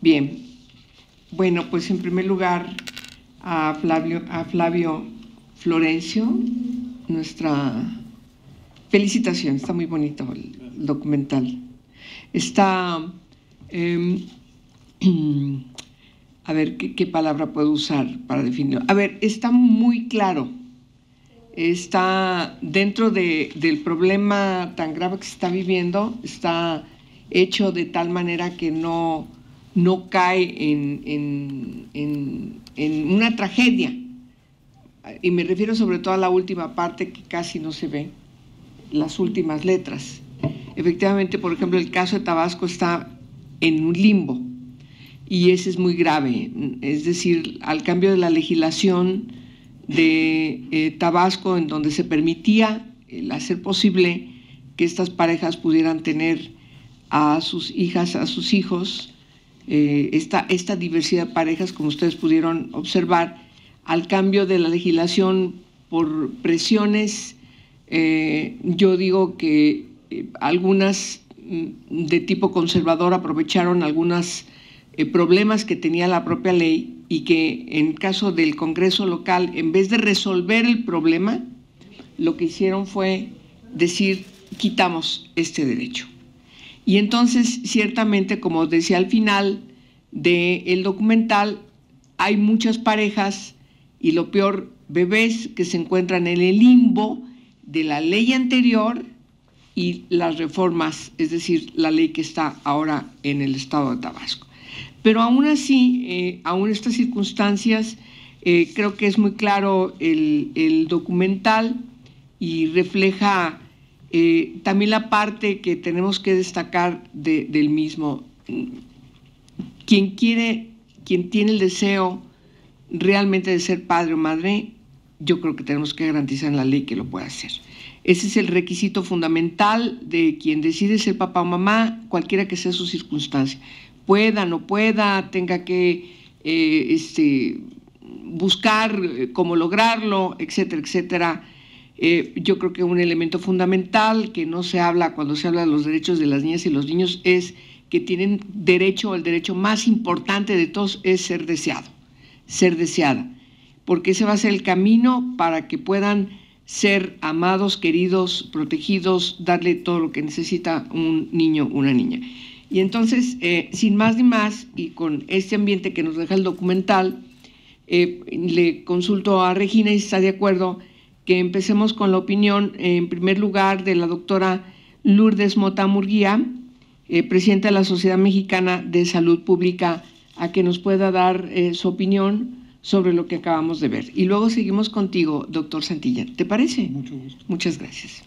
Bien, bueno, pues en primer lugar a Flavio, a Flavio Florencio, nuestra felicitación, está muy bonito el documental. Está, em, a ver, ¿qué, palabra puedo usar para definirlo? A ver, está muy claro, está dentro del problema tan grave que se está viviendo, está hecho de tal manera que no no cae en, una tragedia. Y me refiero sobre todo a la última parte que casi no se ve, las últimas letras. Efectivamente, por ejemplo, el caso de Tabasco está en un limbo y ese es muy grave. Es decir, al cambio de la legislación de eh, Tabasco, en donde se permitía el hacer posible que estas parejas pudieran tener a sus hijas, a sus hijos, eh, esta, diversidad de parejas, como ustedes pudieron observar, al cambio de la legislación por presiones, eh, yo digo que eh, algunas mm, de tipo conservador aprovecharon algunos problemas que tenía la propia ley y que en caso del Congreso local, en vez de resolver el problema, lo que hicieron fue decir, quitamos este derecho. Y entonces, ciertamente, como decía al final del documental, hay muchas parejas y lo peor, bebés que se encuentran en el limbo de la ley anterior y las reformas, es decir, la ley que está ahora en el estado de Tabasco. Pero aún así, eh, aún estas circunstancias, eh, creo que es muy claro el, el documental y refleja eh, también la parte que tenemos que destacar del mismo, quien quiere, quien tiene el deseo realmente de ser padre o madre, yo creo que tenemos que garantizar en la ley que lo pueda hacer. Ese es el requisito fundamental de quien decide ser papá o mamá, cualquiera que sea su circunstancia. Pueda, no pueda, tenga que eh, este, buscar eh, cómo lograrlo, etcétera, etcétera eh, yo creo que un elemento fundamental que no se habla cuando se habla de los derechos de las niñas y los niños es que tienen derecho, el derecho más importante de todos es ser deseado, ser deseada, porque ese va a ser el camino para que puedan ser amados, queridos, protegidos, darle todo lo que necesita un niño, una niña. Y entonces, eh, sin más ni más, y con este ambiente que nos deja el documental, eh, le consulto a Regina y si está de acuerdo que empecemos con la opinión, en primer lugar, de la doctora Lourdes Motamurguía, eh, presidenta de la Sociedad Mexicana de Salud Pública, a que nos pueda dar eh, su opinión sobre lo que acabamos de ver. Y luego seguimos contigo, doctor Santilla. ¿Te parece? Mucho gusto. Muchas gracias.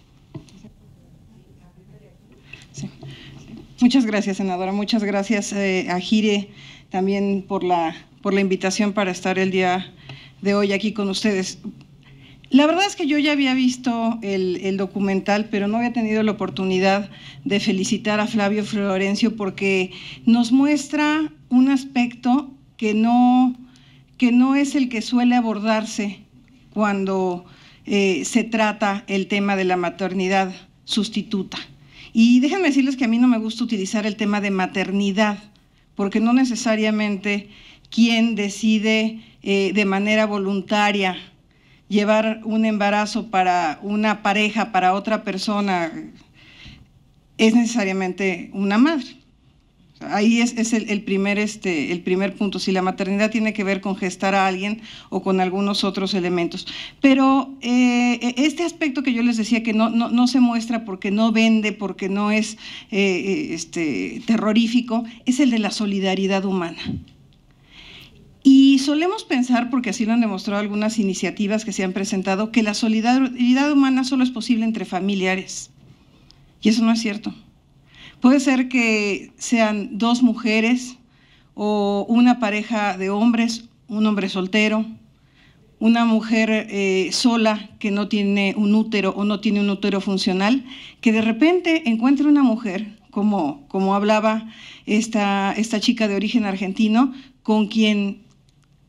Muchas gracias, senadora. Muchas gracias eh, a Jire también por la, por la invitación para estar el día de hoy aquí con ustedes. La verdad es que yo ya había visto el, documental, pero no había tenido la oportunidad de felicitar a Flavio Florencio porque nos muestra un aspecto que no, que no es el que suele abordarse cuando eh, se trata el tema de la maternidad sustituta. Y déjenme decirles que a mí no me gusta utilizar el tema de maternidad, porque no necesariamente quien decide eh, de manera voluntaria llevar un embarazo para una pareja, para otra persona, es necesariamente una madre. Ahí es, el, primer, este, el primer punto, si la maternidad tiene que ver con gestar a alguien o con algunos otros elementos. Pero eh, e, este aspecto que yo les decía que no, se muestra porque no vende, porque no es eh, eh, este, terrorífico, es el de la solidaridad humana. Y solemos pensar, porque así lo han demostrado algunas iniciativas que se han presentado, que la solidaridad humana solo es posible entre familiares. Y eso no es cierto. Puede ser que sean dos mujeres o una pareja de hombres, un hombre soltero, una mujer eh, sola que no tiene un útero o no tiene un útero funcional, que de repente encuentre una mujer, como, como hablaba esta, esta chica de origen argentino, con quien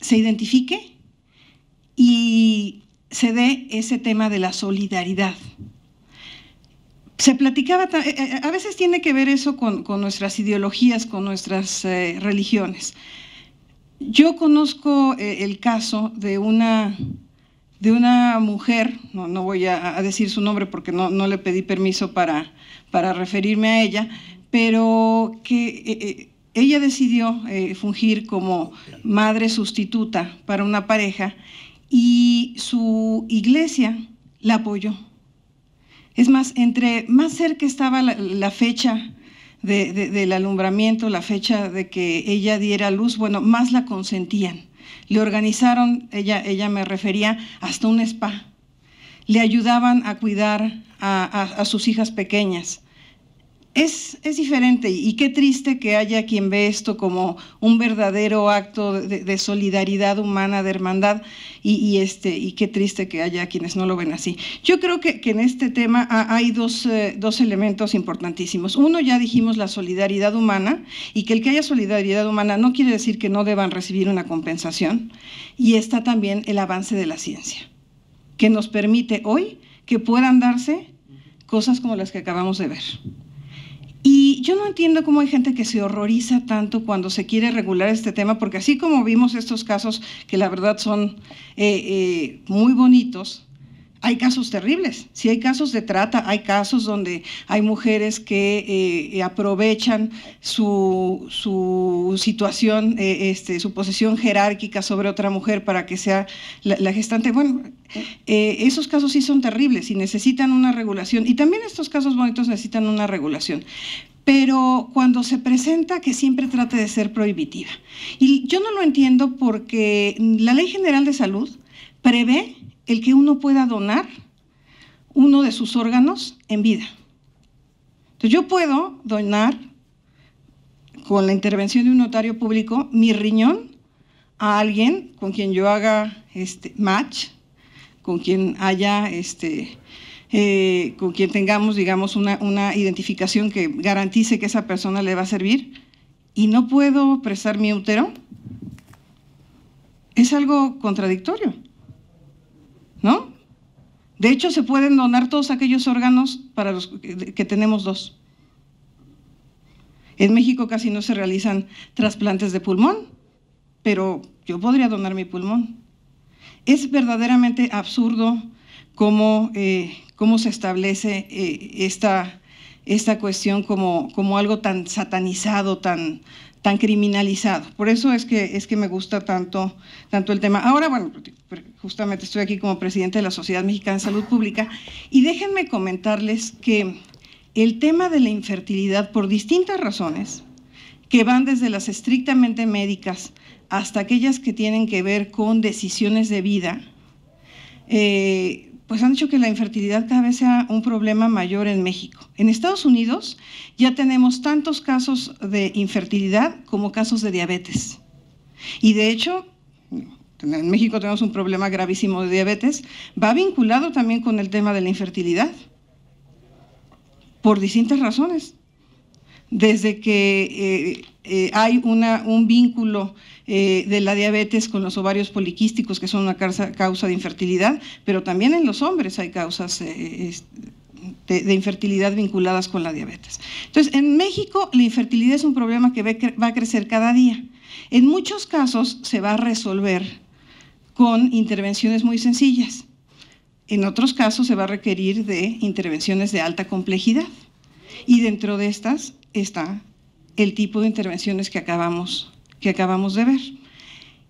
se identifique y se dé ese tema de la solidaridad. Se platicaba, eh, eh, a veces tiene que ver eso con, nuestras ideologías, con nuestras eh, religiones. Yo conozco el caso de una, de una mujer, no, voy a, decir su nombre porque no, le pedí permiso para, para referirme a ella, pero que ella decidió eh, fungir como madre sustituta para una pareja y su iglesia la apoyó. Es más, entre más cerca estaba la, fecha del alumbramiento, la fecha de que ella diera luz, bueno, más la consentían. Le organizaron, ella, ella me refería, hasta un spa. Le ayudaban a cuidar a sus hijas pequeñas es, diferente y qué triste que haya quien ve esto como un verdadero acto de, solidaridad humana, de hermandad, y, este, y qué triste que haya quienes no lo ven así. Yo creo que, en este tema hay dos, eh, dos, elementos importantísimos. Uno, ya dijimos la solidaridad humana, y que el que haya solidaridad humana no quiere decir que no deban recibir una compensación, y está también el avance de la ciencia, que nos permite hoy que puedan darse cosas como las que acabamos de ver. Y yo no entiendo cómo hay gente que se horroriza tanto cuando se quiere regular este tema, porque así como vimos estos casos que la verdad son eh, eh, muy bonitos, hay casos terribles, si hay casos de trata, hay casos donde hay mujeres que eh, aprovechan su, situación, eh, este, su posición jerárquica sobre otra mujer para que sea la, gestante. Bueno, eh, esos casos sí son terribles y necesitan una regulación, y también estos casos bonitos necesitan una regulación, pero cuando se presenta que siempre trate de ser prohibitiva. Y yo no lo entiendo porque la Ley General de Salud prevé el que uno pueda donar uno de sus órganos en vida. Entonces yo puedo donar con la intervención de un notario público mi riñón a alguien con quien yo haga este match, con quien haya este eh, con quien tengamos, digamos, una, una, identificación que garantice que esa persona le va a servir, y no puedo prestar mi útero, es algo contradictorio. ¿no? De hecho, se pueden donar todos aquellos órganos para los que tenemos dos. En México casi no se realizan trasplantes de pulmón, pero yo podría donar mi pulmón. Es verdaderamente absurdo cómo, eh, cómo se establece eh, esta, esta cuestión como, como algo tan satanizado, tan, tan criminalizado. Por eso es que, es que me gusta tanto, tanto el tema. Ahora, bueno, justamente estoy aquí como presidente de la Sociedad Mexicana de Salud Pública y déjenme comentarles que el tema de la infertilidad por distintas razones, que van desde las estrictamente médicas hasta aquellas que tienen que ver con decisiones de vida, eh, pues han hecho que la infertilidad cada vez sea un problema mayor en México. En Estados Unidos ya tenemos tantos casos de infertilidad como casos de diabetes. Y de hecho, en México tenemos un problema gravísimo de diabetes, va vinculado también con el tema de la infertilidad, por distintas razones. Desde que eh, eh, hay un vínculo eh, de la diabetes con los ovarios poliquísticos, que son una causa, de infertilidad, pero también en los hombres hay causas eh, de, de, infertilidad vinculadas con la diabetes. Entonces, en México la infertilidad es un problema que va a crecer cada día. En muchos casos se va a resolver con intervenciones muy sencillas. En otros casos se va a requerir de intervenciones de alta complejidad. Y dentro de estas está el tipo de intervenciones que acabamos, que acabamos de ver.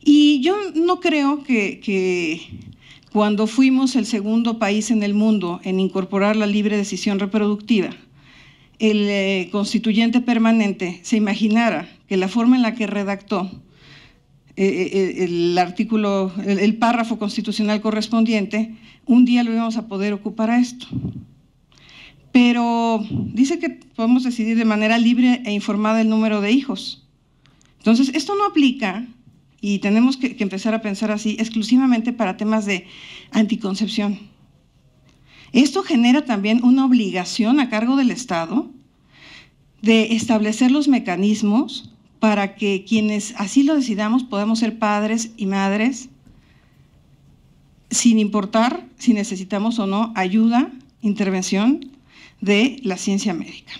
Y yo no creo que, cuando fuimos el segundo país en el mundo en incorporar la libre decisión reproductiva, el eh, constituyente permanente se imaginara que la forma en la que redactó eh, eh, el artículo, el párrafo constitucional correspondiente, un día lo íbamos a poder ocupar a esto pero dice que podemos decidir de manera libre e informada el número de hijos. Entonces, esto no aplica, y tenemos que, empezar a pensar así, exclusivamente para temas de anticoncepción. Esto genera también una obligación a cargo del Estado de establecer los mecanismos para que quienes así lo decidamos podamos ser padres y madres sin importar si necesitamos o no ayuda, intervención de la ciencia médica.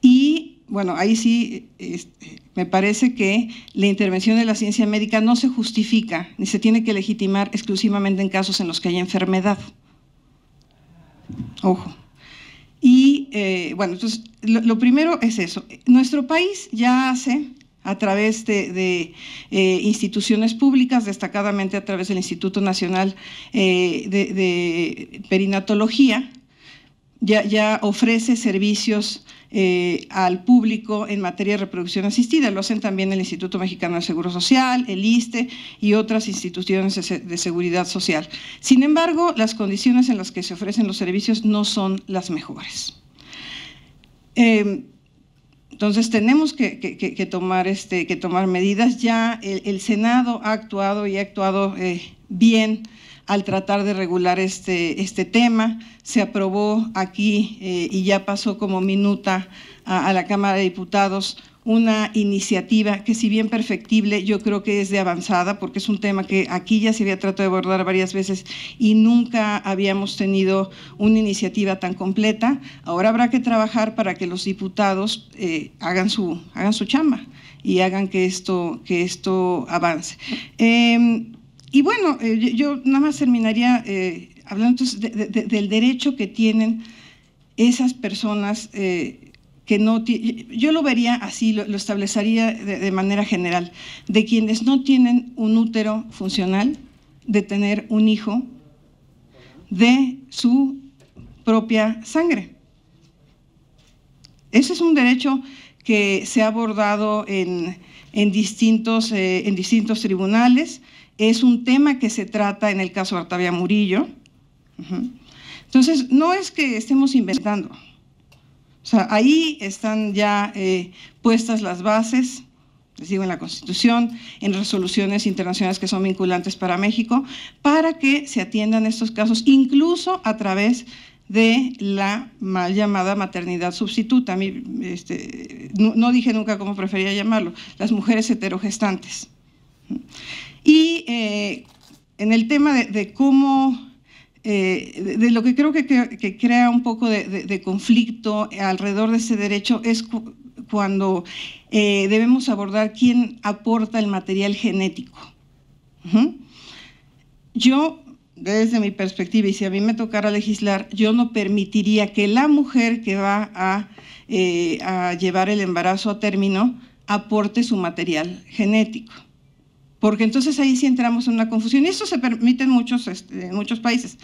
Y bueno, ahí sí este, me parece que la intervención de la ciencia médica no se justifica ni se tiene que legitimar exclusivamente en casos en los que haya enfermedad. Ojo. Y eh, bueno, entonces lo, primero es eso. Nuestro país ya hace a través de, eh, instituciones públicas, destacadamente a través del Instituto Nacional eh, de Perinatología, ya, ofrece servicios eh, al público en materia de reproducción asistida. Lo hacen también el Instituto Mexicano del Seguro Social, el ISTE y otras instituciones de seguridad social. Sin embargo, las condiciones en las que se ofrecen los servicios no son las mejores. Em, entonces tenemos que, tomar, este, que tomar medidas. Ya el, Senado ha actuado y ha actuado eh, bien al tratar de regular este, este tema. Se aprobó aquí eh, y ya pasó como minuta a, la Cámara de Diputados una iniciativa que si bien perfectible, yo creo que es de avanzada, porque es un tema que aquí ya se había tratado de abordar varias veces y nunca habíamos tenido una iniciativa tan completa. Ahora habrá que trabajar para que los diputados eh, hagan, su, hagan su chamba y hagan que esto, que esto avance. Em, y bueno, eh, yo, nada más terminaría eh, hablando del derecho que tienen esas personas eh, que no tienen, yo lo vería así, lo, establecería de, manera general, de quienes no tienen un útero funcional, de tener un hijo de su propia sangre. Ese es un derecho que se ha abordado en distintos, en distintos tribunales. Es un tema que se trata en el caso de Artavia Murillo. Entonces, no es que estemos inventando. O sea, ahí están ya eh, puestas las bases, les digo, en la Constitución, en resoluciones internacionales que son vinculantes para México, para que se atiendan estos casos, incluso a través de la mal llamada maternidad sustituta. Este, no, no, dije nunca cómo prefería llamarlo, las mujeres heterogestantes. Y eh, en el tema de, cómo, eh, de, lo que creo que, crea un poco de, conflicto alrededor de ese derecho es cuando eh, debemos abordar quién aporta el material genético. Yo, desde mi perspectiva, y si a mí me tocara legislar, yo no permitiría que la mujer que va a llevar el embarazo a término aporte su material genético porque entonces ahí sí entramos en una confusión. Y esto se permite en muchos, este, muchos países.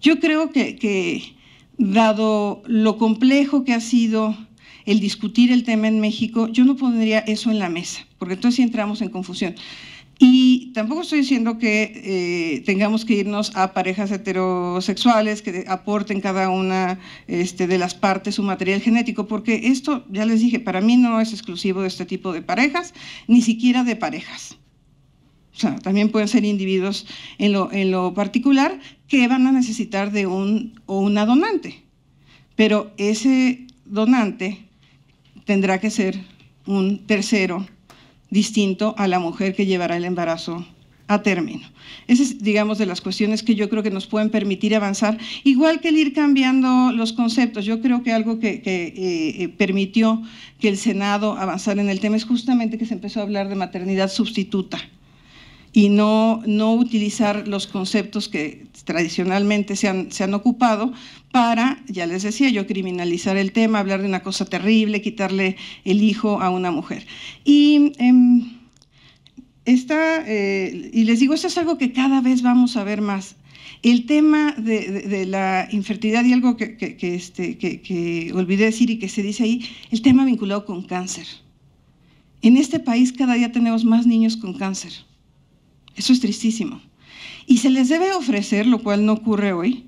Yo creo que, dado lo complejo que ha sido el discutir el tema en México, yo no pondría eso en la mesa, porque entonces sí entramos en confusión. Y tampoco estoy diciendo que eh, tengamos que irnos a parejas heterosexuales que aporten cada una este, de las partes su material genético, porque esto, ya les dije, para mí no es exclusivo de este tipo de parejas, ni siquiera de parejas sea, también pueden ser individuos en lo, particular que van a necesitar de un o una donante. Pero ese donante tendrá que ser un tercero distinto a la mujer que llevará el embarazo a término. Esa es, digamos, de las cuestiones que yo creo que nos pueden permitir avanzar, igual que el ir cambiando los conceptos. Yo creo que algo que, eh, eh, permitió que el Senado avanzara en el tema es justamente que se empezó a hablar de maternidad sustituta y no, no utilizar los conceptos que tradicionalmente se han, se han ocupado para, ya les decía yo, criminalizar el tema, hablar de una cosa terrible, quitarle el hijo a una mujer. Y... Em, eh, y les digo, esto es algo que cada vez vamos a ver más. El tema de, la infertilidad y algo que, este, que, que, olvidé decir y que se dice ahí, el tema vinculado con cáncer. En este país cada día tenemos más niños con cáncer. Eso es tristísimo. Y se les debe ofrecer, lo cual no ocurre hoy,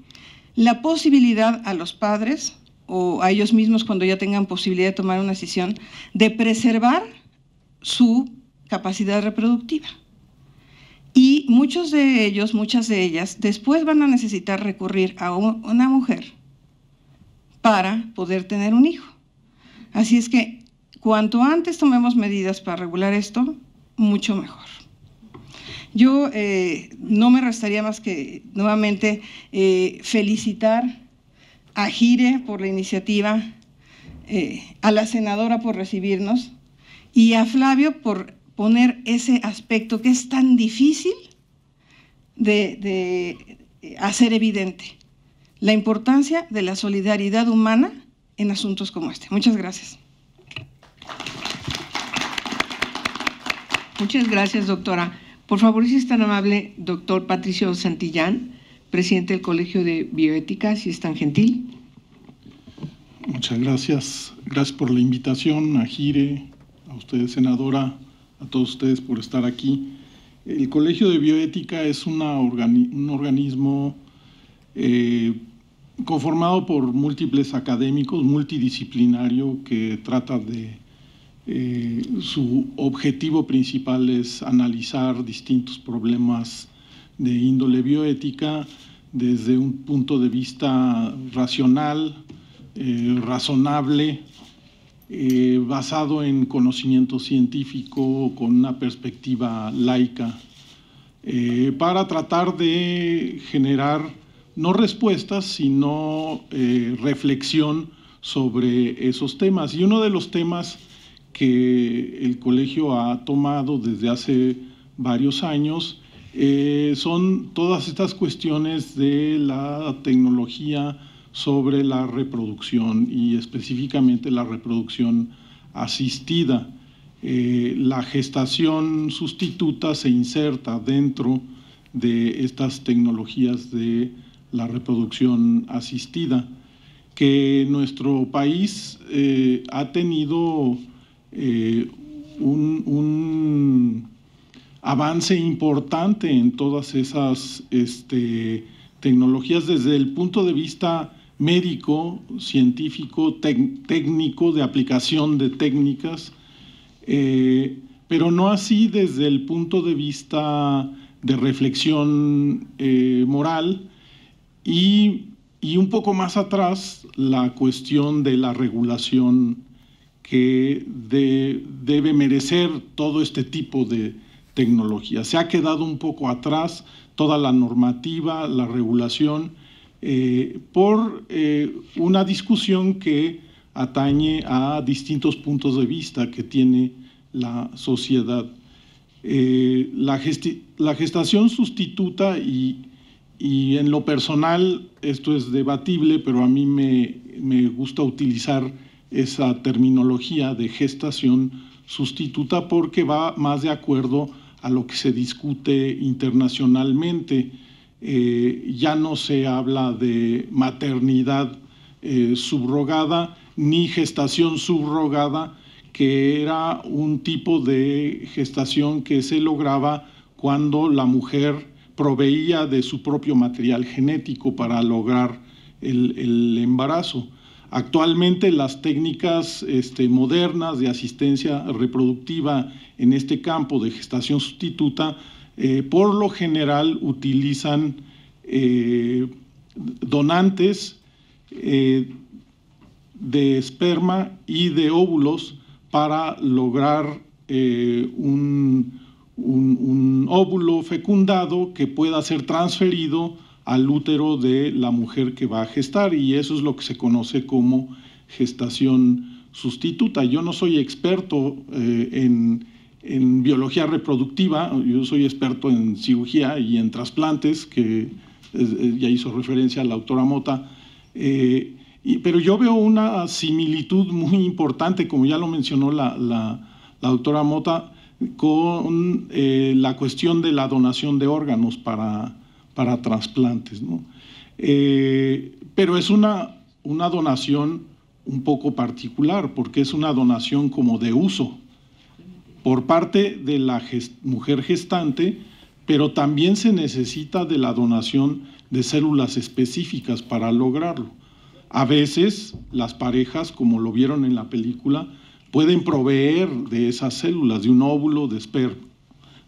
la posibilidad a los padres o a ellos mismos cuando ya tengan posibilidad de tomar una decisión, de preservar su capacidad reproductiva. Y muchos de ellos, muchas de ellas, después van a necesitar recurrir a una mujer para poder tener un hijo. Así es que cuanto antes tomemos medidas para regular esto, mucho mejor. Yo eh, no me restaría más que nuevamente eh, felicitar a Gire por la iniciativa, eh, a la senadora por recibirnos y a Flavio por poner ese aspecto que es tan difícil de hacer evidente, la importancia de la solidaridad humana en asuntos como este. Muchas gracias. Muchas gracias, doctora. Por favor, si es tan amable, doctor Patricio Santillán, presidente del Colegio de Bioética, si es tan gentil. Muchas gracias. Gracias por la invitación a Gire, a ustedes senadora, a todos ustedes por estar aquí. El Colegio de Bioética es una un organismo eh, conformado por múltiples académicos, multidisciplinario, que trata de eh, su objetivo principal es analizar distintos problemas de índole bioética desde un punto de vista racional, eh, razonable, eh, basado en conocimiento científico con una perspectiva laica, para tratar de generar no respuestas, sino reflexión sobre esos temas. Y uno de los temas que el colegio ha tomado desde hace varios años eh, son todas estas cuestiones de la tecnología sobre la reproducción y específicamente la reproducción asistida. Eh, la gestación sustituta se inserta dentro de estas tecnologías de la reproducción asistida, que nuestro país eh, ha tenido eh, un, avance importante en todas esas este, tecnologías desde el punto de vista médico, científico, técnico, de aplicación de técnicas, eh, pero no así desde el punto de vista de reflexión eh, moral y, un poco más atrás la cuestión de la regulación que debe merecer todo este tipo de tecnología. Se ha quedado un poco atrás toda la normativa, la regulación, eh, por eh, una discusión que atañe a distintos puntos de vista que tiene la sociedad. Eh, la, gestación sustituta y, en lo personal, esto es debatible, pero a mí me gusta utilizar esa terminología de gestación sustituta porque va más de acuerdo a lo que se discute internacionalmente. Eh, ya no se habla de maternidad eh, subrogada ni gestación subrogada, que era un tipo de gestación que se lograba cuando la mujer proveía de su propio material genético para lograr el embarazo. Actualmente las técnicas este, modernas de asistencia reproductiva en este campo de gestación sustituta eh, por lo general utilizan eh, donantes eh, de esperma y de óvulos para lograr un óvulo fecundado que pueda ser transferido al útero de la mujer que va a gestar y eso es lo que se conoce como gestación sustituta. Yo no soy experto eh, en, biología reproductiva, yo soy experto en cirugía y en trasplantes, que eh, ya hizo referencia la doctora Mota, eh, pero yo veo una similitud muy importante, como ya lo mencionó la, la, la doctora Mota, con la cuestión de la donación de órganos para para trasplantes. Eh, pero es una, una donación un poco particular, porque es una donación como de uso por parte de la mujer gestante, pero también se necesita de la donación de células específicas para lograrlo. A veces las parejas, como lo vieron en la película, pueden proveer de esas células, de un óvulo, de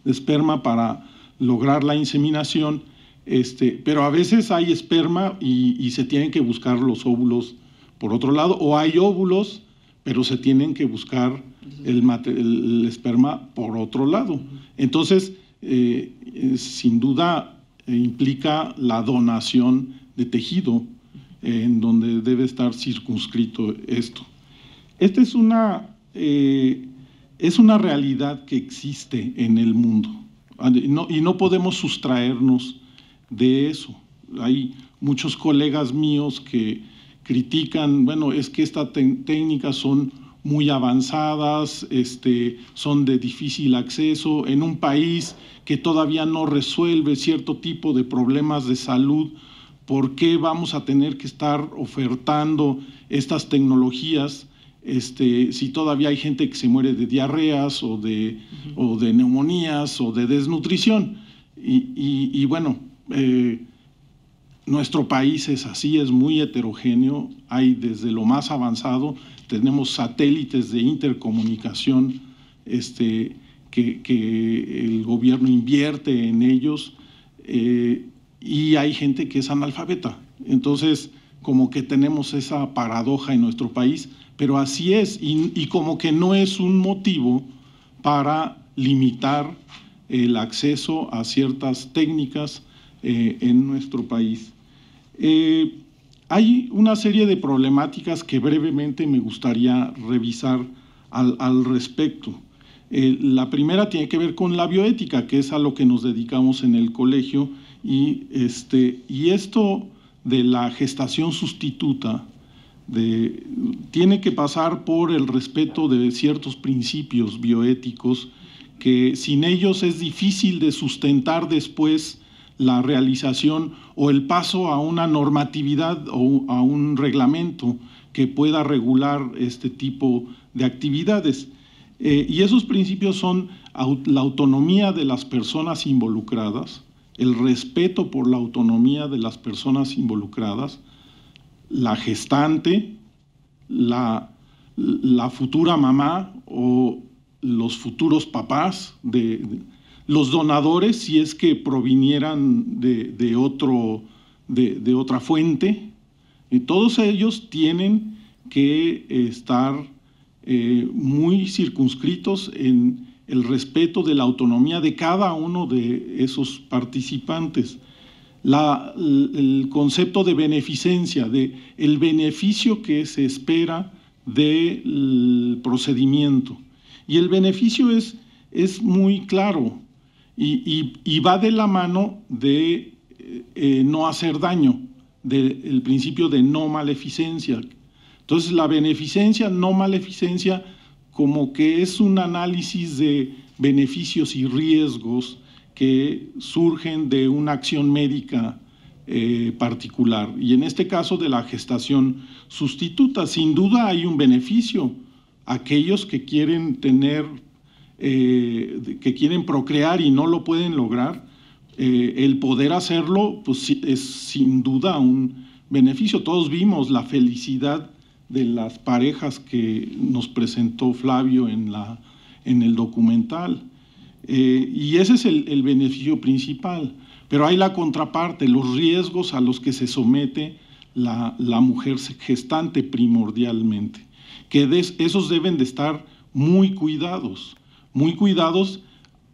esperma para lograr la inseminación este, pero a veces hay esperma y, se tienen que buscar los óvulos por otro lado, o hay óvulos, pero se tienen que buscar el, esperma por otro lado. Entonces, eh, sin duda, eh, implica la donación de tejido, en donde debe estar circunscrito esto. Esta es una, eh, es una realidad que existe en el mundo, ah, y no podemos sustraernos de eso. Hay muchos colegas míos que critican, bueno, es que estas técnicas son muy avanzadas, este, son de difícil acceso, en un país que todavía no resuelve cierto tipo de problemas de salud, ¿por qué vamos a tener que estar ofertando estas tecnologías este, si todavía hay gente que se muere de diarreas o de, de neumonías o de desnutrición? y bueno, eh, nuestro país es así, es muy heterogéneo, hay desde lo más avanzado, tenemos satélites de intercomunicación este, que, el gobierno invierte en ellos eh, y hay gente que es analfabeta. Entonces, como que tenemos esa paradoja en nuestro país, pero así es y como que no es un motivo para limitar el acceso a ciertas técnicas eh, en nuestro país. Eh, hay una serie de problemáticas que brevemente me gustaría revisar al, respecto. Eh, la primera tiene que ver con la bioética, que es a lo que nos dedicamos en el colegio, y, este, y esto de la gestación sustituta tiene que pasar por el respeto de ciertos principios bioéticos que sin ellos es difícil de sustentar después la realización o el paso a una normatividad o a un reglamento que pueda regular este tipo de actividades. Eh, y esos principios son la autonomía de las personas involucradas, el respeto por la autonomía de las personas involucradas, la gestante, la, la futura mamá o los futuros papás de los donadores, si es que provinieran de, otro, de, otra fuente, y todos ellos tienen que estar eh, muy circunscritos en el respeto de la autonomía de cada uno de esos participantes. el concepto de beneficencia, de el beneficio que se espera del procedimiento. Y el beneficio es, es muy claro. Y, va de la mano de eh, eh, no hacer daño, del principio de no maleficencia. Entonces la beneficencia, no maleficencia, como que es un análisis de beneficios y riesgos que surgen de una acción médica eh, particular. Y en este caso de la gestación sustituta, sin duda hay un beneficio. Aquellos que quieren tener eh, que quieren procrear y no lo pueden lograr, eh, el poder hacerlo pues, es sin duda un beneficio. Todos vimos la felicidad de las parejas que nos presentó Flavio en, la, en el documental. Eh, y ese es el, beneficio principal. Pero hay la contraparte, los riesgos a los que se somete la, la mujer gestante primordialmente, que esos deben de estar muy cuidados muy cuidados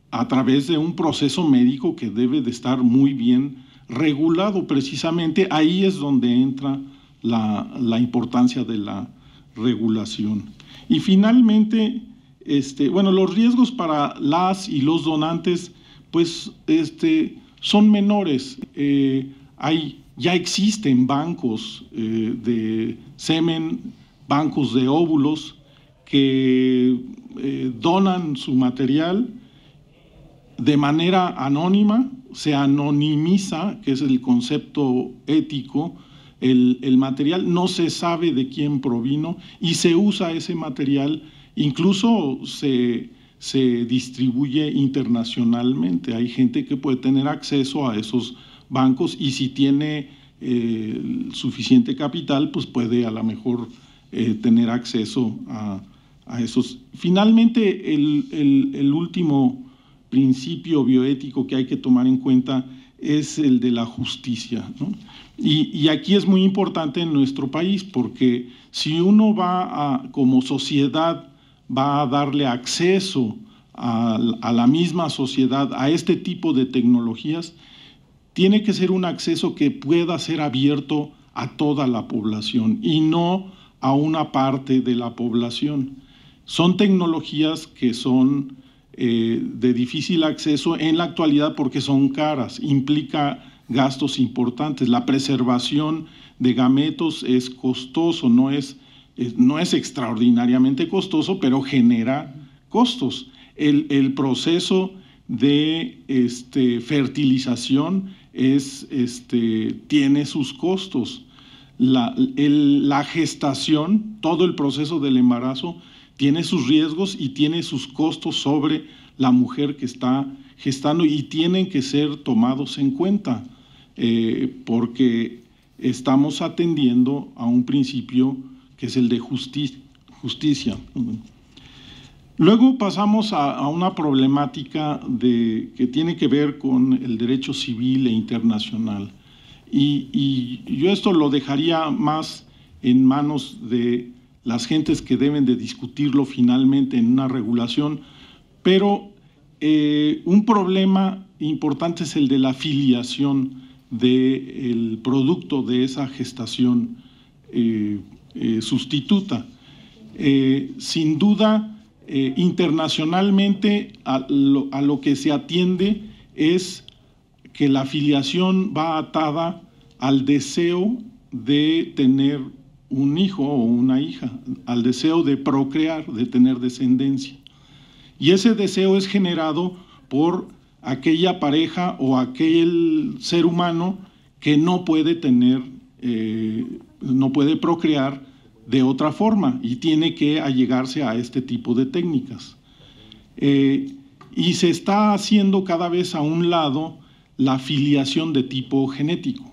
a través de un proceso médico que debe de estar muy bien regulado. Precisamente ahí es donde entra la, importancia de la regulación. Y finalmente, este, bueno, los riesgos para las y los donantes, pues este, son menores. Eh, hay, ya existen bancos eh, de semen, bancos de óvulos que eh, donan su material de manera anónima, se anonimiza, que es el concepto ético, el, material, no se sabe de quién provino y se usa ese material, incluso se, se distribuye internacionalmente. Hay gente que puede tener acceso a esos bancos y si tiene eh, suficiente capital, pues puede a lo mejor eh, tener acceso a Finalmente, el, último principio bioético que hay que tomar en cuenta es el de la justicia. Y, aquí es muy importante en nuestro país porque si uno va a, como sociedad, va a darle acceso a, la misma sociedad a este tipo de tecnologías, tiene que ser un acceso que pueda ser abierto a toda la población y no a una parte de la población. Son tecnologías que son eh, de difícil acceso en la actualidad porque son caras, implica gastos importantes. La preservación de gametos es costoso, no es, no es extraordinariamente costoso, pero genera costos. El, proceso de este, fertilización es, este, tiene sus costos. la, gestación, todo el proceso del embarazo tiene sus riesgos y tiene sus costos sobre la mujer que está gestando y tienen que ser tomados en cuenta eh, porque estamos atendiendo a un principio que es el de justicia. Luego pasamos a, una problemática de, que tiene que ver con el derecho civil e internacional. y yo esto lo dejaría más en manos de las gentes que deben de discutirlo finalmente en una regulación, pero eh, un problema importante es el de la filiación del producto de esa gestación eh, eh, sustituta. sin duda, internacionalmente a lo, a lo que se atiende es que la filiación va atada al deseo de tener un hijo o una hija, al deseo de procrear, de tener descendencia. Y ese deseo es generado por aquella pareja o aquel ser humano que no puede tener, eh, no puede procrear de otra forma y tiene que allegarse a este tipo de técnicas. Eh, y se está haciendo cada vez a un lado la filiación de tipo genético.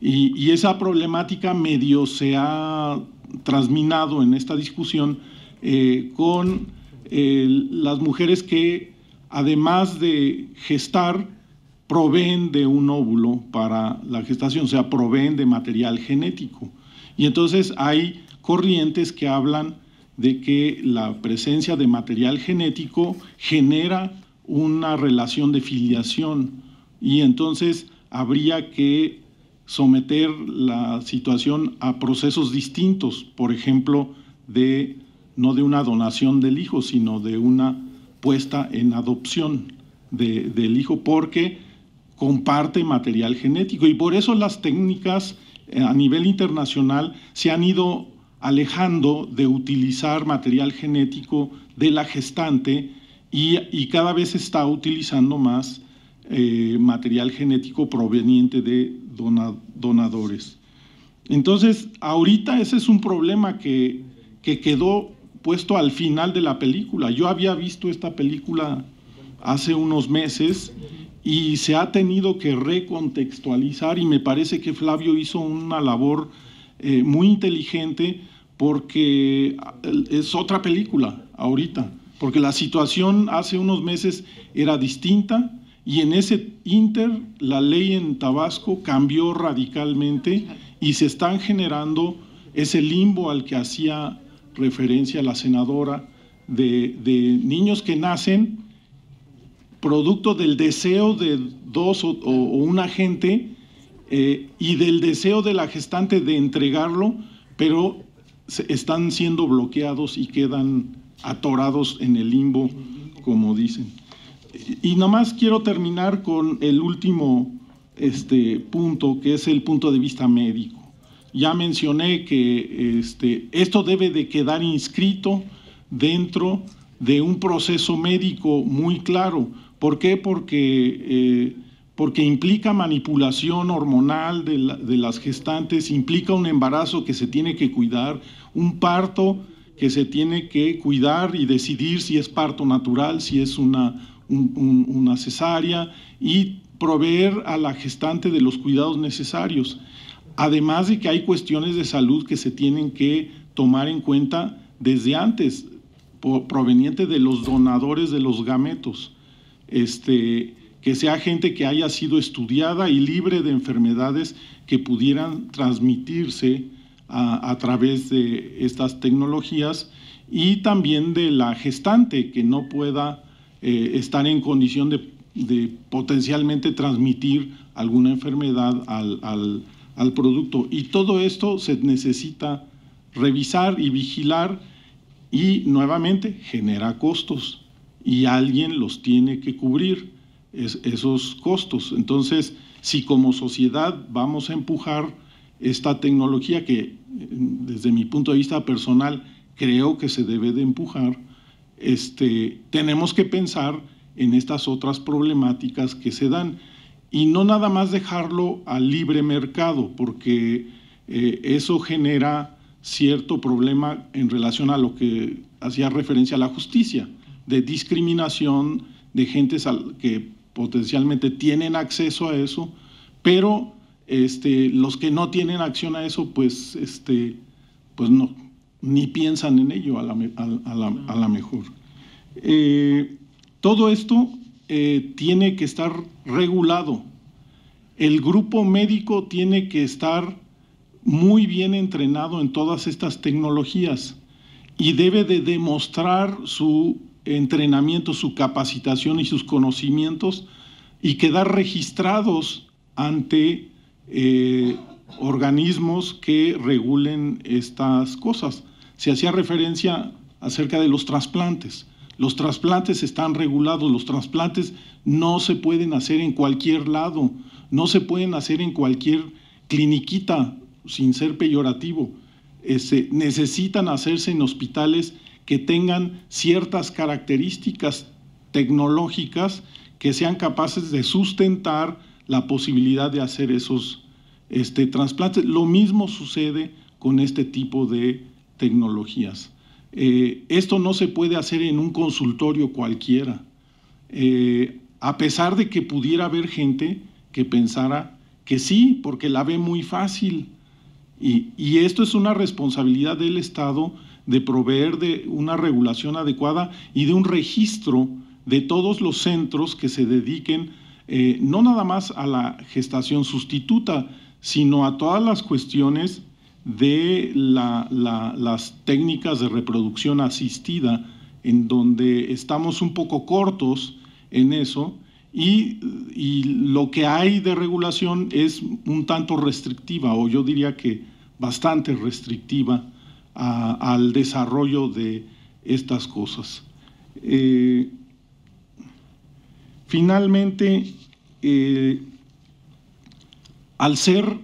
Y, esa problemática medio se ha trasminado en esta discusión eh, con eh, las mujeres que, además de gestar, proveen de un óvulo para la gestación, o sea, proveen de material genético. Y entonces hay corrientes que hablan de que la presencia de material genético genera una relación de filiación y entonces habría que someter la situación a procesos distintos, por ejemplo, de no de una donación del hijo, sino de una puesta en adopción del hijo, porque comparte material genético. Y por eso las técnicas eh, a nivel internacional se han ido alejando de utilizar material genético de la gestante y, cada vez se está utilizando más eh, material genético proveniente de, donadores. Entonces, ahorita ese es un problema que, quedó puesto al final de la película. Yo había visto esta película hace unos meses y se ha tenido que recontextualizar y me parece que Flavio hizo una labor eh, muy inteligente porque eh, es otra película ahorita, porque la situación hace unos meses era distinta, y en ese inter, la ley en Tabasco cambió radicalmente y se están generando ese limbo al que hacía referencia la senadora de, niños que nacen producto del deseo de dos o, una gente eh, y del deseo de la gestante de entregarlo, pero se, están siendo bloqueados y quedan atorados en el limbo, como dicen y nomás quiero terminar con el último este, punto, que es el punto de vista médico. Ya mencioné que este, esto debe de quedar inscrito dentro de un proceso médico muy claro. ¿Por qué? Porque, eh, porque implica manipulación hormonal de las gestantes, implica un embarazo que se tiene que cuidar, un parto que se tiene que cuidar y decidir si es parto natural, si es una una cesárea y proveer a la gestante de los cuidados necesarios. Además de que hay cuestiones de salud que se tienen que tomar en cuenta desde antes, proveniente de los donadores de los gametos. Este, que sea gente que haya sido estudiada y libre de enfermedades que pudieran transmitirse a, a, través de estas tecnologías y también de la gestante que no pueda eh, estar están en condición de, potencialmente transmitir alguna enfermedad al, producto. Y todo esto se necesita revisar y vigilar y nuevamente genera costos y alguien los tiene que cubrir esos costos. Entonces, si como sociedad vamos a empujar esta tecnología que eh, desde mi punto de vista personal creo que se debe de empujar, este, tenemos que pensar en estas otras problemáticas que se dan y no nada más dejarlo al libre mercado, porque eh, eso genera cierto problema en relación a lo que hacía referencia a la justicia, de discriminación de gentes que potencialmente tienen acceso a eso, pero este, los que no tienen acción a eso, pues, este, pues no, ni piensan en ello a la, mejor. Eh, todo esto eh, tiene que estar regulado. El grupo médico tiene que estar muy bien entrenado en todas estas tecnologías y debe de demostrar su entrenamiento, su capacitación y sus conocimientos y quedar registrados ante eh, organismos que regulen estas cosas se hacía referencia acerca de los trasplantes. Los trasplantes están regulados, los trasplantes no se pueden hacer en cualquier lado, no se pueden hacer en cualquier cliniquita, sin ser peyorativo. Este, necesitan hacerse en hospitales que tengan ciertas características tecnológicas que sean capaces de sustentar la posibilidad de hacer esos este, trasplantes. Lo mismo sucede con este tipo de tecnologías. Eh, esto no se puede hacer en un consultorio cualquiera, eh, a pesar de que pudiera haber gente que pensara que sí, porque la ve muy fácil. Y, esto es una responsabilidad del Estado de proveer de una regulación adecuada y de un registro de todos los centros que se dediquen eh, no nada más a la gestación sustituta, sino a todas las cuestiones de las técnicas de reproducción asistida, en donde estamos un poco cortos en eso y, lo que hay de regulación es un tanto restrictiva, o yo diría que bastante restrictiva al desarrollo de estas cosas. Eh, finalmente, eh, al ser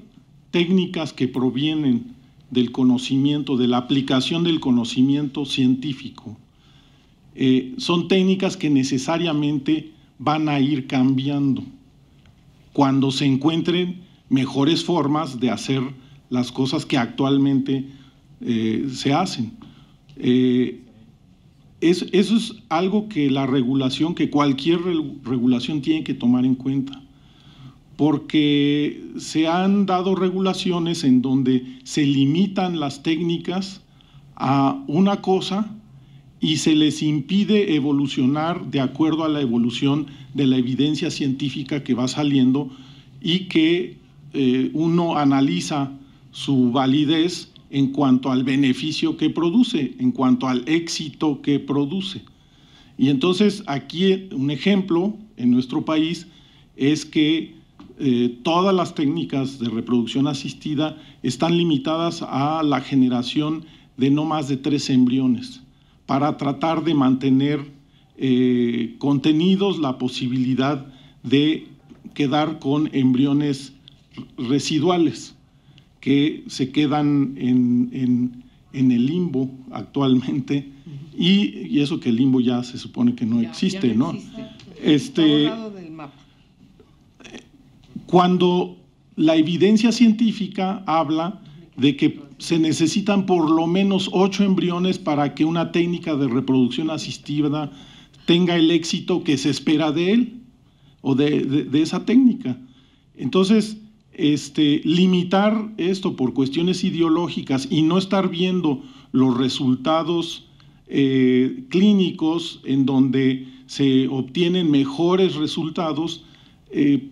técnicas que provienen del conocimiento, de la aplicación del conocimiento científico. Eh, son técnicas que necesariamente van a ir cambiando cuando se encuentren mejores formas de hacer las cosas que actualmente eh, se hacen. Eh, eso es algo que la regulación, que cualquier regulación tiene que tomar en cuenta porque se han dado regulaciones en donde se limitan las técnicas a una cosa y se les impide evolucionar de acuerdo a la evolución de la evidencia científica que va saliendo y que eh, uno analiza su validez en cuanto al beneficio que produce, en cuanto al éxito que produce. Y entonces aquí un ejemplo en nuestro país es que eh, todas las técnicas de reproducción asistida están limitadas a la generación de no más de tres embriones para tratar de mantener eh, contenidos la posibilidad de quedar con embriones residuales que se quedan en, el limbo actualmente y, eso que el limbo ya se supone que no existe, no, Este, del mapa cuando la evidencia científica habla de que se necesitan por lo menos ocho embriones para que una técnica de reproducción asistida tenga el éxito que se espera de él o de, esa técnica. Entonces, este, limitar esto por cuestiones ideológicas y no estar viendo los resultados eh, clínicos en donde se obtienen mejores resultados, eh,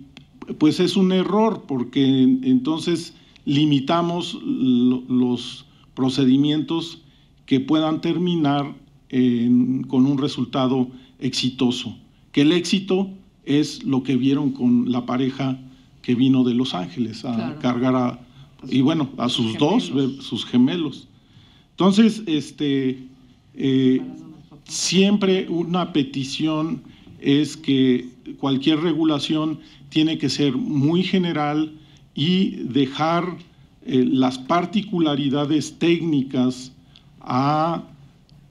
pues es un error, porque entonces limitamos los procedimientos que puedan terminar con un resultado exitoso. Que el éxito es lo que vieron con la pareja que vino de Los Ángeles a cargar a, y bueno, a sus dos, eh, sus gemelos. Entonces, este, eh, siempre una petición es que cualquier regulación tiene que ser muy general y dejar eh, las particularidades técnicas a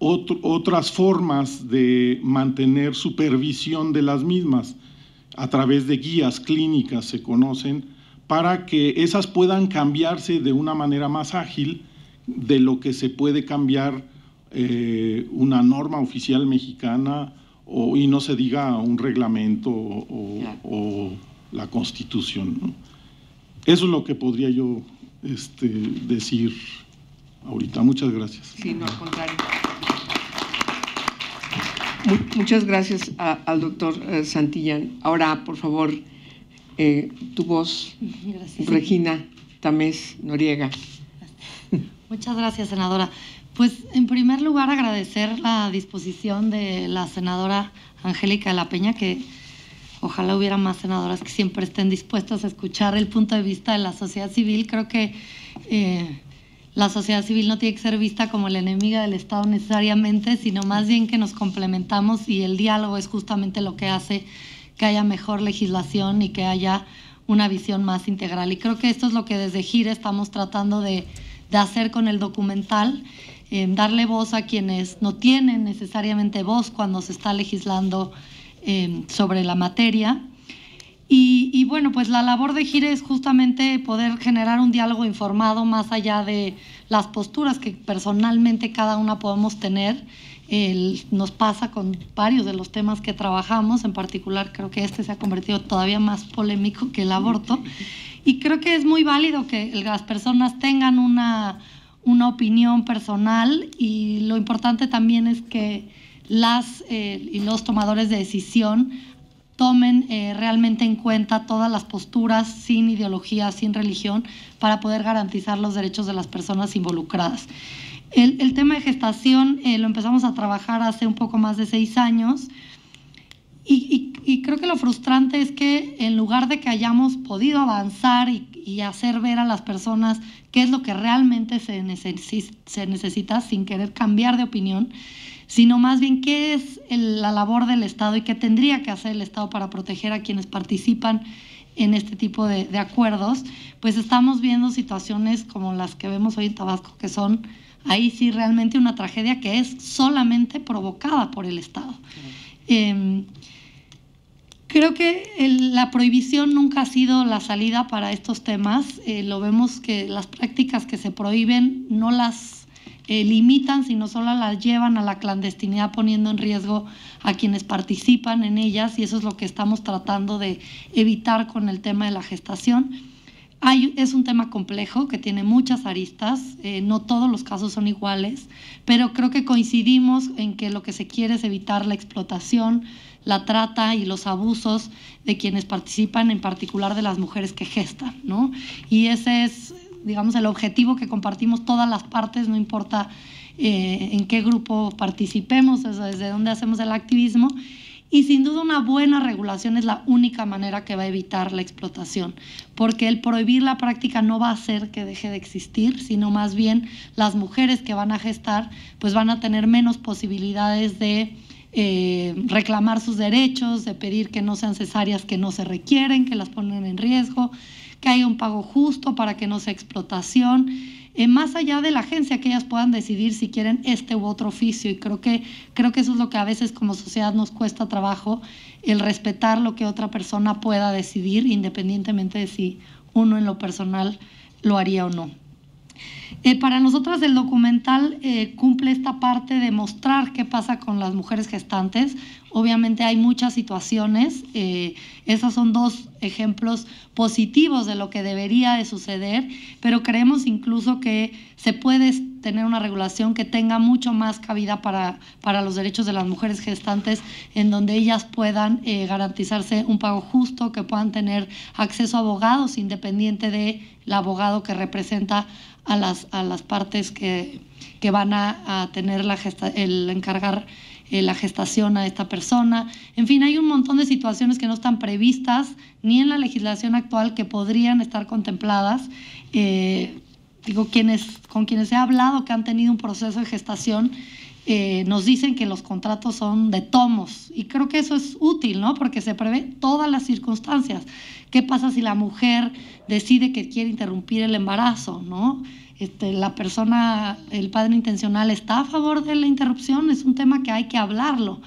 otras formas de mantener supervisión de las mismas a través de guías clínicas se conocen para que esas puedan cambiarse de una manera más ágil de lo que se puede cambiar eh, una norma oficial mexicana o, y no se diga un reglamento o la Constitución. Eso es lo que podría yo este, decir ahorita. Muchas gracias. Muchas gracias al doctor eh, Santillán. Ahora, por favor, eh, tu voz, Regina Tamés Noriega. Muchas gracias, senadora. Pues, en primer lugar, agradecer la disposición de la senadora Angélica La Peña, que Ojalá hubiera más senadoras que siempre estén dispuestas a escuchar el punto de vista de la sociedad civil. Creo que eh, la sociedad civil no tiene que ser vista como la enemiga del Estado necesariamente, sino más bien que nos complementamos y el diálogo es justamente lo que hace que haya mejor legislación y que haya una visión más integral. Y creo que esto es lo que desde Gira estamos tratando de, hacer con el documental, darle voz a quienes no tienen necesariamente voz cuando se está legislando Em, sobre la materia. Y, bueno, pues la labor de gira es justamente poder generar un diálogo informado más allá de las posturas que personalmente cada una podemos tener. nos pasa con varios de los temas que trabajamos, en particular creo que este se ha convertido todavía más polémico que el aborto. Y creo que es muy válido que las personas tengan una, una opinión personal y lo importante también es que las eh, y los tomadores de decisión tomen eh, realmente en cuenta todas las posturas sin ideología, sin religión, para poder garantizar los derechos de las personas involucradas. El, tema de gestación eh, lo empezamos a trabajar hace un poco más de seis años y, creo que lo frustrante es que en lugar de que hayamos podido avanzar y, hacer ver a las personas qué es lo que realmente se, se necesita sin querer cambiar de opinión, sino más bien qué es la labor del Estado y qué tendría que hacer el Estado para proteger a quienes participan en este tipo de, acuerdos, pues estamos viendo situaciones como las que vemos hoy en Tabasco, que son ahí sí realmente una tragedia que es solamente provocada por el Estado. Em, creo que la prohibición nunca ha sido la salida para estos temas. Eh, lo vemos que las prácticas que se prohíben no las eh, limitan, sino solo las llevan a la clandestinidad poniendo en riesgo a quienes participan en ellas y eso es lo que estamos tratando de evitar con el tema de la gestación. Hay, es un tema complejo que tiene muchas aristas, eh, no todos los casos son iguales, pero creo que coincidimos en que lo que se quiere es evitar la explotación, la trata y los abusos de quienes participan, en particular de las mujeres que gestan, ¿no? Y ese es digamos, el objetivo que compartimos todas las partes, no importa eh, en qué grupo participemos, desde dónde hacemos el activismo. Y sin duda una buena regulación es la única manera que va a evitar la explotación, porque el prohibir la práctica no va a hacer que deje de existir, sino más bien las mujeres que van a gestar pues van a tener menos posibilidades de eh, reclamar sus derechos, de pedir que no sean cesáreas que no se requieren, que las ponen en riesgo, que haya un pago justo para que no sea explotación. Eh, más allá de la agencia, que ellas puedan decidir si quieren este u otro oficio. Y creo que, creo que eso es lo que a veces como sociedad nos cuesta trabajo, el respetar lo que otra persona pueda decidir, independientemente de si uno en lo personal lo haría o no. Eh, para nosotras el documental eh, cumple esta parte de mostrar qué pasa con las mujeres gestantes, Obviamente hay muchas situaciones, eh, esos son dos ejemplos positivos de lo que debería de suceder, pero creemos incluso que se puede tener una regulación que tenga mucho más cabida para, para los derechos de las mujeres gestantes, en donde ellas puedan eh, garantizarse un pago justo, que puedan tener acceso a abogados independiente del abogado que representa a las, las partes que, que van a, tener la el encargar eh, la gestación a esta persona. En fin, hay un montón de situaciones que no están previstas ni en la legislación actual que podrían estar contempladas. Eh, digo, quienes, con quienes he hablado que han tenido un proceso de gestación eh, nos dicen que los contratos son de tomos y creo que eso es útil, ¿no? Porque se prevé todas las circunstancias. ¿Qué pasa si la mujer decide que quiere interrumpir el embarazo, ¿no? Este, la persona, el padre intencional está a favor de la interrupción, es un tema que hay que hablarlo.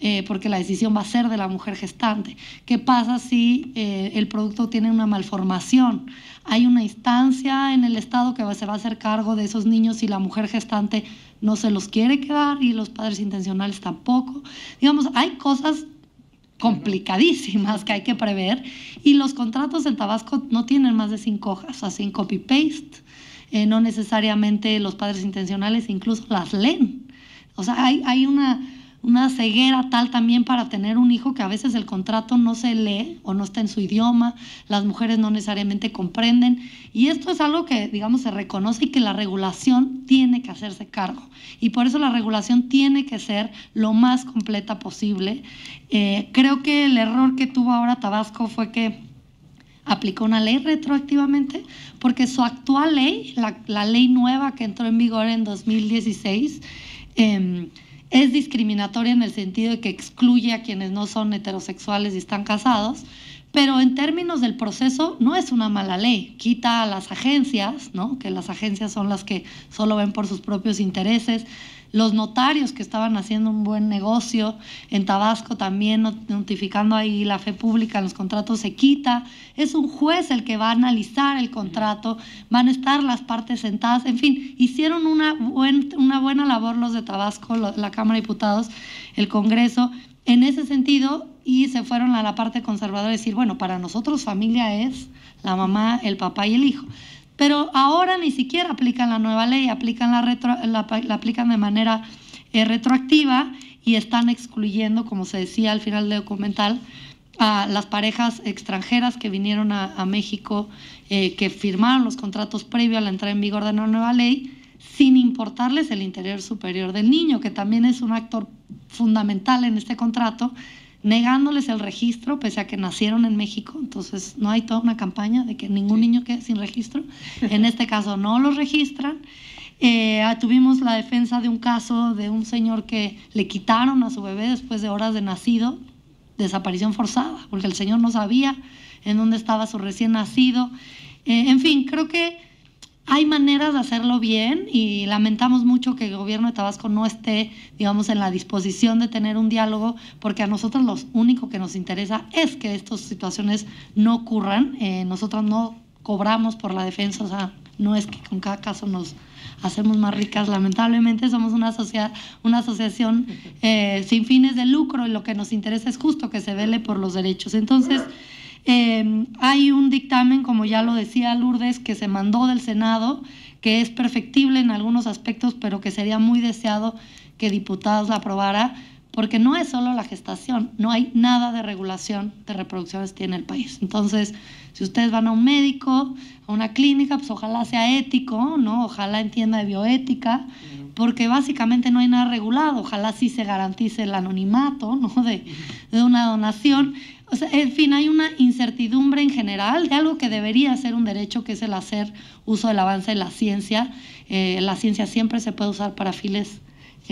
Eh, porque la decisión va a ser de la mujer gestante. ¿Qué pasa si eh, el producto tiene una malformación? Hay una instancia en el Estado que se va a hacer cargo de esos niños si la mujer gestante no se los quiere quedar y los padres intencionales tampoco. Digamos, hay cosas complicadísimas que hay que prever y los contratos en Tabasco no tienen más de cinco hojas, sea, sin copy-paste. Eh, no necesariamente los padres intencionales incluso las leen. O sea, hay, hay una una ceguera tal también para tener un hijo que a veces el contrato no se lee o no está en su idioma, las mujeres no necesariamente comprenden. Y esto es algo que, digamos, se reconoce y que la regulación tiene que hacerse cargo. Y por eso la regulación tiene que ser lo más completa posible. Eh, creo que el error que tuvo ahora Tabasco fue que aplicó una ley retroactivamente, porque su actual ley, la, ley nueva que entró en vigor en 2016, es discriminatoria en el sentido de que excluye a quienes no son heterosexuales y están casados, pero en términos del proceso no es una mala ley. Quita a las agencias, ¿no? que las agencias son las que solo ven por sus propios intereses, los notarios que estaban haciendo un buen negocio en Tabasco también notificando ahí la fe pública en los contratos se quita, es un juez el que va a analizar el contrato, van a estar las partes sentadas, en fin, hicieron una, una buena labor los de Tabasco, la Cámara de Diputados, el Congreso, en ese sentido y se fueron a la parte conservadora a decir, bueno, para nosotros familia es la mamá, el papá y el hijo pero ahora ni siquiera aplican la nueva ley, aplican la, la, aplican de manera eh, retroactiva y están excluyendo, como se decía al final del documental, a las parejas extranjeras que vinieron a, México, eh, que firmaron los contratos previo a la entrada en vigor de la nueva ley, sin importarles el interior superior del niño, que también es un actor fundamental en este contrato, negándoles el registro, pese a que nacieron en México. Entonces, no hay toda una campaña de que ningún niño quede sin registro. En este caso, no lo registran. Eh, ah, tuvimos la defensa de un caso de un señor que le quitaron a su bebé después de horas de nacido, desaparición forzada, porque el señor no sabía en dónde estaba su recién nacido. Eh, en fin, creo que hay maneras de hacerlo bien y lamentamos mucho que el gobierno de Tabasco no esté, digamos, en la disposición de tener un diálogo, porque a nosotros lo único que nos interesa es que estas situaciones no ocurran. Eh, nosotros no cobramos por la defensa, o sea, no es que con cada caso nos hacemos más ricas. Lamentablemente somos una, sociedad una asociación eh, sin fines de lucro y lo que nos interesa es justo que se vele por los derechos. Entonces... Em, hay un dictamen, como ya lo decía Lourdes, que se mandó del Senado, que es perfectible en algunos aspectos, pero que sería muy deseado que diputados la aprobara porque no es solo la gestación, no hay nada de regulación de reproducciones que tiene el país. Entonces, si ustedes van a un médico, a una clínica, pues ojalá sea ético, ¿no? Ojalá entienda de bioética, porque básicamente no hay nada regulado, ojalá sí se garantice el anonimato, ¿no? De, una donación. O sea, en fin, hay una incertidumbre en general de algo que debería ser un derecho, que es el hacer uso del avance de la ciencia. Eh, la ciencia siempre se puede usar para files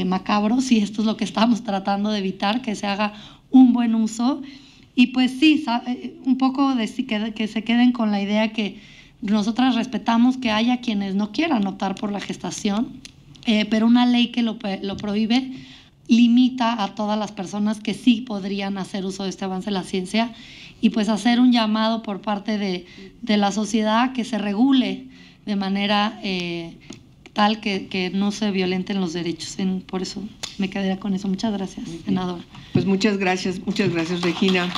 macabros y esto es lo que estamos tratando de evitar, que se haga un buen uso. Y pues sí, eh, un poco de que, que se queden con la idea que nosotras respetamos que haya quienes no quieran optar por la gestación, eh, pero una ley que lo, prohíbe limita a todas las personas que sí podrían hacer uso de este avance de la ciencia y pues hacer un llamado por parte de, la sociedad que se regule de manera eh, tal que, no se violenten los derechos. por eso me quedaría con eso. Muchas gracias, senador. Pues muchas gracias, muchas gracias, Regina.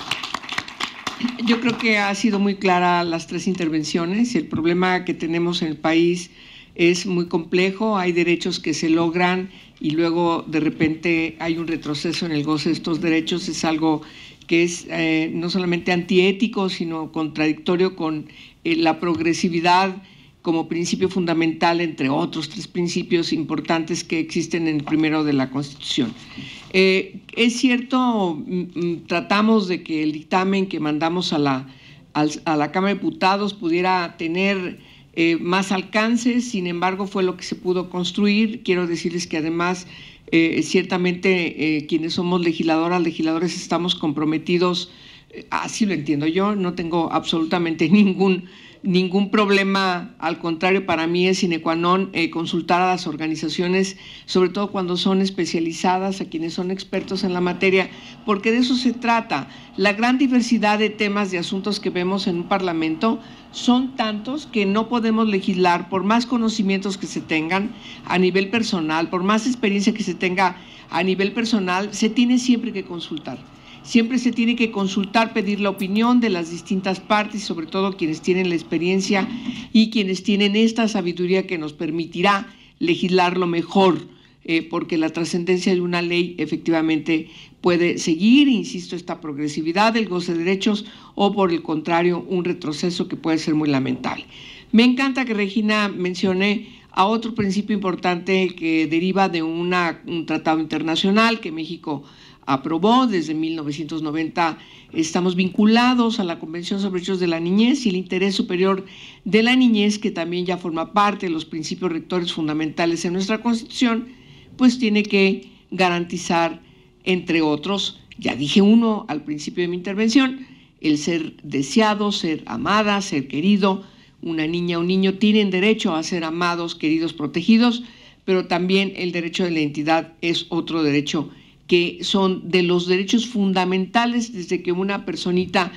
Yo creo que ha sido muy clara las tres intervenciones. El problema que tenemos en el país es muy complejo. Hay derechos que se logran y luego de repente hay un retroceso en el goce de estos derechos. Es algo que es eh, no solamente antiético, sino contradictorio con eh, la progresividad como principio fundamental entre otros tres principios importantes que existen en el primero de la Constitución. Eh, es cierto, mm, mm, tratamos de que el dictamen que mandamos a la, a la Cámara de Diputados pudiera tener eh, más alcance, sin embargo fue lo que se pudo construir. Quiero decirles que además eh, ciertamente quienes somos legisladoras, legisladores, estamos comprometidos, así lo entiendo yo, no tengo absolutamente ningún ningún problema, al contrario, para mí es sine qua non eh, consultar a las organizaciones, sobre todo cuando son especializadas, a quienes son expertos en la materia, porque de eso se trata. La gran diversidad de temas, de asuntos que vemos en un Parlamento, son tantos que no podemos legislar, por más conocimientos que se tengan a nivel personal, por más experiencia que se tenga a nivel personal, se tiene siempre que consultar. Siempre se tiene que consultar, pedir la opinión de las distintas partes, sobre todo quienes tienen la experiencia y quienes tienen esta sabiduría que nos permitirá legislar lo mejor. Eh, porque la trascendencia de una ley efectivamente puede seguir, insisto, esta progresividad del goce de derechos o por el contrario un retroceso que puede ser muy lamentable. Me encanta que Regina mencione a otro principio importante que deriva de un tratado internacional que México aprobó. Desde 1990 estamos vinculados a la Convención sobre Derechos de la Niñez y el Interés Superior de la Niñez, que también ya forma parte de los principios rectores fundamentales en nuestra Constitución, pues tiene que garantizar, entre otros, ya dije uno al principio de mi intervención, el ser deseado, ser amada, ser querido. Una niña o un niño tienen derecho a ser amados, queridos, protegidos, pero también el derecho de la identidad es otro derecho que son de los derechos fundamentales desde que una personita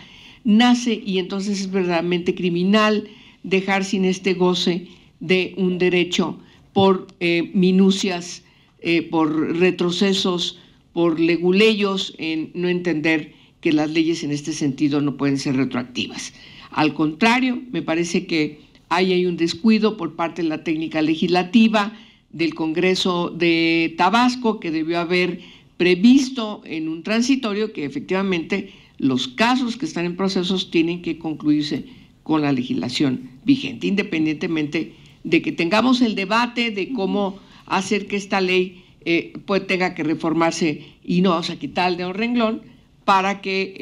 nace y entonces es verdaderamente criminal dejar sin este goce de un derecho por eh, minucias, eh, por retrocesos, por leguleyos en no entender que las leyes en este sentido no pueden ser retroactivas. Al contrario, me parece que ahí hay un descuido por parte de la técnica legislativa, del Congreso de Tabasco, que debió haber previsto en un transitorio que efectivamente los casos que están en procesos tienen que concluirse con la legislación vigente, independientemente de que tengamos el debate de cómo hacer que esta ley eh, pues tenga que reformarse y no, vamos a quitarle de un renglón para que eh,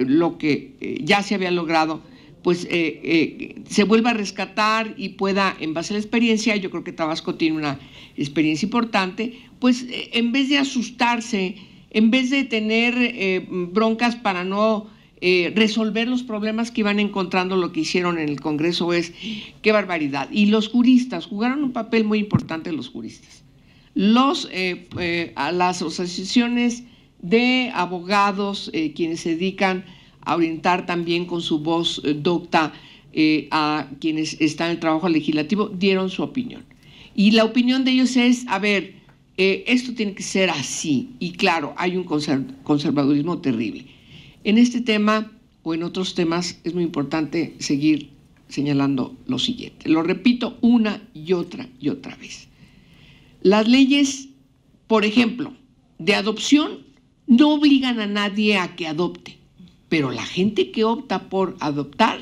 eh, lo que ya se había logrado pues se vuelva a rescatar y pueda, en base a la experiencia, yo creo que Tabasco tiene una experiencia importante, pues eh, en vez de asustarse, en vez de tener eh, broncas para no eh, resolver los problemas que iban encontrando, lo que hicieron en el Congreso es, qué barbaridad. Y los juristas, jugaron un papel muy importante los juristas. Los, a las asociaciones de abogados, quienes se dedican a orientar también con su voz docta a quienes están en el trabajo legislativo, dieron su opinión. Y la opinión de ellos es, a ver, eh, esto tiene que ser así. Y claro, hay un conservadurismo terrible. En este tema o en otros temas es muy importante seguir señalando lo siguiente. Lo repito una y otra y otra vez. Las leyes, por ejemplo, de adopción no obligan a nadie a que adopte, pero la gente que opta por adoptar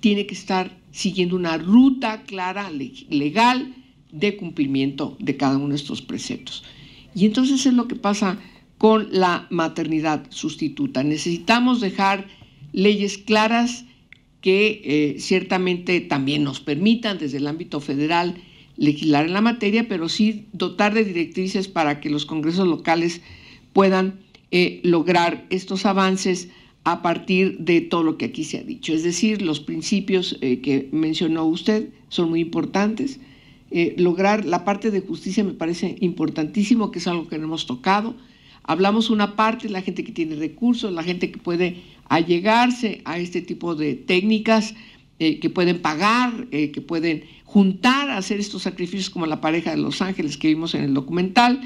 tiene que estar siguiendo una ruta clara, legal, de cumplimiento de cada uno de estos preceptos. Y entonces es lo que pasa con la maternidad sustituta. Necesitamos dejar leyes claras que eh, ciertamente también nos permitan desde el ámbito federal legislar en la materia, pero sí dotar de directrices para que los congresos locales puedan eh, lograr estos avances a partir de todo lo que aquí se ha dicho. Es decir, los principios eh, que mencionó usted son muy importantes, eh, lograr la parte de justicia me parece importantísimo, que es algo que no hemos tocado. Hablamos una parte, la gente que tiene recursos, la gente que puede allegarse a este tipo de técnicas, eh, que pueden pagar, eh, que pueden juntar, hacer estos sacrificios como la pareja de Los Ángeles que vimos en el documental,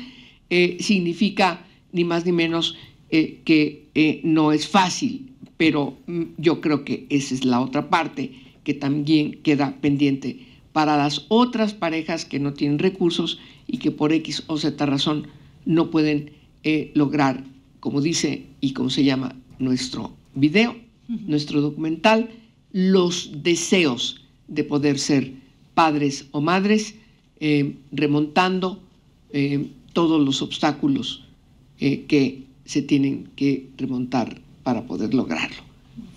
significa ni más ni menos que no es fácil, pero mm, yo creo que esa es la otra parte que también queda pendiente para las otras parejas que no tienen recursos y que por X o Z razón no pueden eh, lograr, como dice y como se llama nuestro video, nuestro documental, los deseos de poder ser padres o madres, eh, remontando eh, todos los obstáculos que se tienen que remontar para poder lograrlo.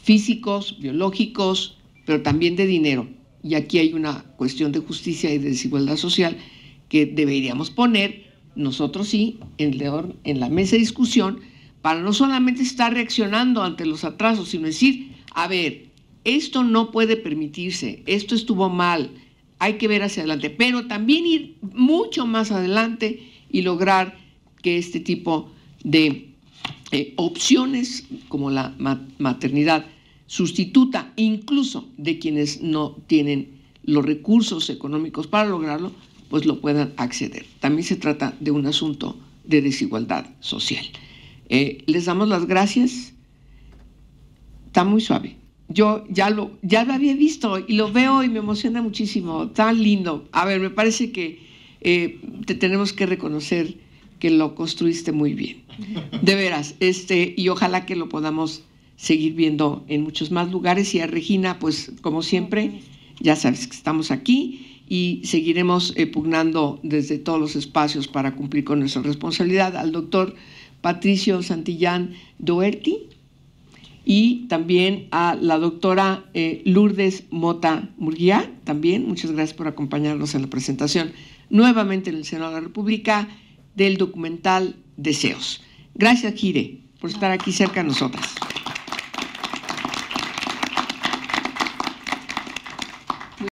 Físicos, biológicos, pero también de dinero y aquí hay una cuestión de justicia y de desigualdad social que deberíamos poner nosotros sí en, en la mesa de discusión para no solamente estar reaccionando ante los atrasos, sino decir, a ver, esto no puede permitirse, esto estuvo mal, hay que ver hacia adelante, pero también ir mucho más adelante y lograr que este tipo de eh, opciones como la maternidad sustituta incluso de quienes no tienen los recursos económicos para lograrlo, pues lo puedan acceder. También se trata de un asunto de desigualdad social. Eh, les damos las gracias. Está muy suave. Yo ya lo, ya lo había visto y lo veo y me emociona muchísimo. Tan lindo. A ver, me parece que eh, te tenemos que reconocer que lo construiste muy bien. De veras, este, y ojalá que lo podamos seguir viendo en muchos más lugares. Y a Regina, pues como siempre, ya sabes que estamos aquí y seguiremos eh, pugnando desde todos los espacios para cumplir con nuestra responsabilidad. Al doctor Patricio Santillán Doherty y también a la doctora eh, Lourdes Mota Murguía, también muchas gracias por acompañarnos en la presentación nuevamente en el Senado de la República del documental Deseos. Gracias, Gire, por estar aquí cerca de nosotras.